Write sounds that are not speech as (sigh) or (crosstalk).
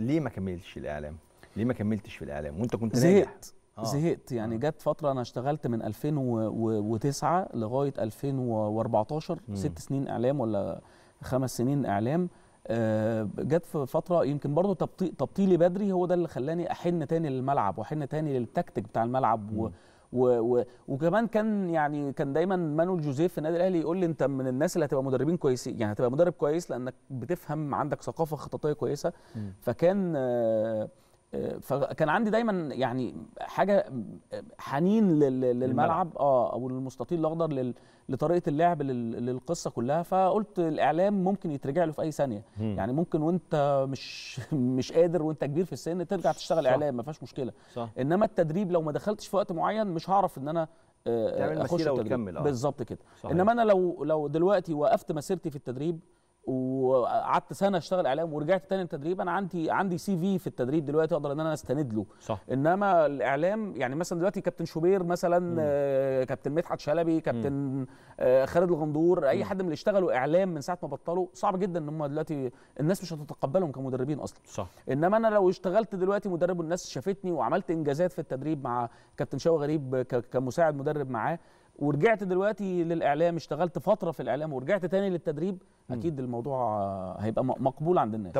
ليه ما كملتش الاعلام ليه ما كملتش في الاعلام وانت كنت ناجح آه. زهقت يعني آه. جت فتره انا اشتغلت من 2009 لغايه 2014 مم. ست سنين اعلام ولا خمس سنين اعلام آه، جت في فتره يمكن برضو تبطيلي بدري هو ده اللي خلاني احن تاني للملعب واحن تاني للتكتيك بتاع الملعب مم. و و وكمان كان يعني كان دايما مانويل جوزيف في النادي الاهلي يقول لي انت من الناس اللي هتبقى مدربين كويسين يعني هتبقى مدرب كويس لانك بتفهم عندك ثقافه خططيه كويسه م. فكان آه فكان عندي دايما يعني حاجه حنين للملعب اه او للمستطيل الاخضر لطريقه اللعب للقصه كلها فقلت الاعلام ممكن يترجع له في اي ثانيه مم. يعني ممكن وانت مش (laughs) مش قادر وانت كبير في السن ترجع تشتغل صح. اعلام ما فيهاش مشكله صح. انما التدريب لو ما دخلتش في وقت معين مش هعرف ان انا آه، اخش التدريب آه. بالظبط كده صحيح. انما انا لو لو دلوقتي وقفت مسيرتي في التدريب وقعدت سنه اشتغل اعلام ورجعت تاني التدريب انا عندي عندي سي في في التدريب دلوقتي اقدر ان انا استند له صح. انما الاعلام يعني مثلا دلوقتي كابتن شوبير مثلا م. آه، كابتن مدحت شلبي كابتن آه، خالد الغندور اي حد من اللي اشتغلوا اعلام من ساعه ما بطلوا صعب جدا ان هم دلوقتي الناس مش هتتقبلهم كمدربين اصلا صح. انما انا لو اشتغلت دلوقتي مدرب والناس شافتني وعملت انجازات في التدريب مع كابتن شوقي غريب كمساعد مدرب معاه ورجعت دلوقتي للاعلام اشتغلت فتره في الاعلام ورجعت تاني للتدريب اكيد الموضوع هيبقى مقبول عند الناس